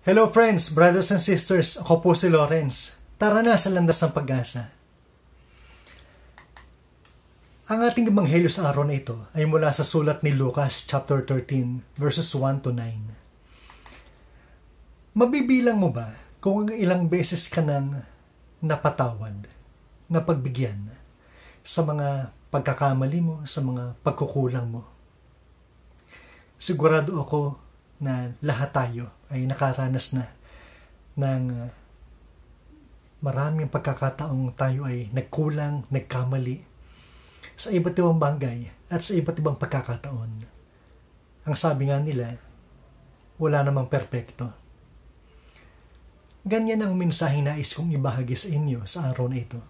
Hello friends, brothers and sisters, ako po si Lawrence. Tara na sa landas ng pag-asa. Ang ating ebanghelyo sa araw na ito ay mula sa sulat ni Lucas chapter 13 verses 1 to 9. Mabibilang mo ba kung ilang beses ka nang napatawad, napagbigyan sa mga pagkakamali mo, sa mga pagkukulang mo? Sigurado ako na lahat tayo ay nakaranas na ng uh, maraming pagkakataong tayo ay nagkulang, nagkamali sa iba't ibang bagay at sa iba't ibang pagkakataon. Ang sabi nga nila, wala namang perpekto. Ganyan ang mensahe nais kong ibahagi sa inyo sa araw na ito.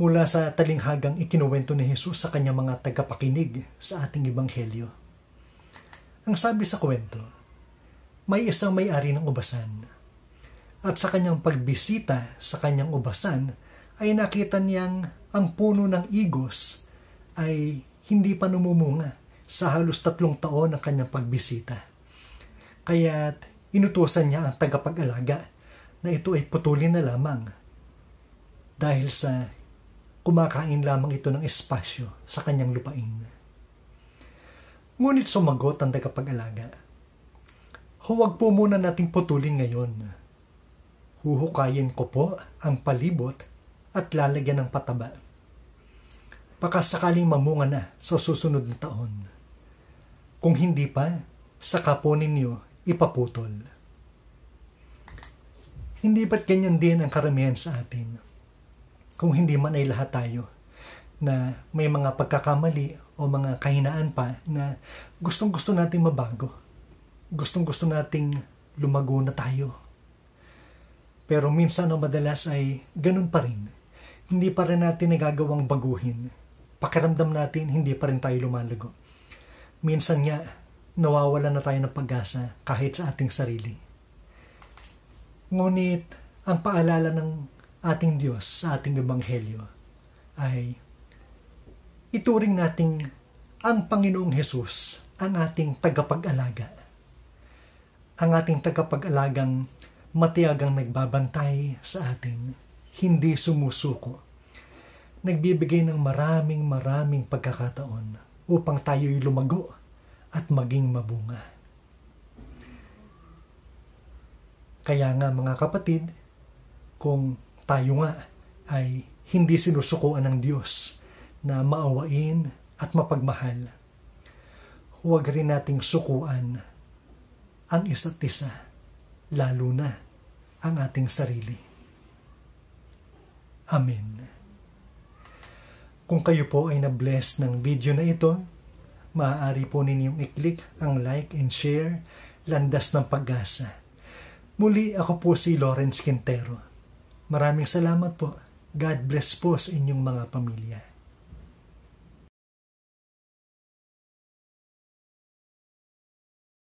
Mula sa talinghagang ikinuwento ni Jesus sa kanyang mga tagapakinig sa ating ibanghelyo ang sabi sa kwento, may isang may-ari ng ubasan. At sa kanyang pagbisita sa kanyang ubasan ay nakita niyang ang puno ng igos ay hindi pa namumunga sa halos tatlong taon ng kanyang pagbisita. Kaya't inutusan niya ang tagapag-alaga na ito ay putulin na lamang dahil sa kumakain lamang ito ng espasyo sa kanyang lupain. Ngunit sumagot ang tagapag-alaga. Huwag po muna nating putulin ngayon. Huhukayin ko po ang palibot at lalagyan ng pataba. Baka sakaling mamunga na sa susunod na taon. Kung hindi pa, saka po ninyo ipaputol. Hindi ba't ganyan din ang karamihan sa atin? Kung hindi man ay lahat tayo na may mga pagkakamali o mga kahinaan pa na gustong gusto nating mabago. Gustong gusto nating lumago na tayo. Pero minsan o madalas ay ganun pa rin. Hindi pa rin natin nagagawang baguhin. Pakiramdam natin, hindi pa rin tayo lumalago. Minsan nga, nawawala na tayo ng pag-asa kahit sa ating sarili. Ngunit, ang paalala ng ating Diyos sa ating Ebanghelyo ay ituring nating ang Panginoong Hesus ang ating tagapag-alaga. Ang ating tagapag-alagang matiyagang nagbabantay sa atin, hindi sumusuko. Nagbibigay ng maraming maraming pagkakataon upang tayo'y lumago at maging mabunga. Kaya nga mga kapatid, kung tayo nga ay hindi sinusukuan ng Diyos, na maawain at mapagmahal. Huwag rin nating sukuan ang isa't isa, lalo na ang ating sarili. Amen. Kung kayo po ay na-bless ng video na ito, maaari po ninyong i-click ang like and share, landas ng pag-asa. Muli ako po si Lawrence Quintero. Maraming salamat po. God bless po sa inyong mga pamilya.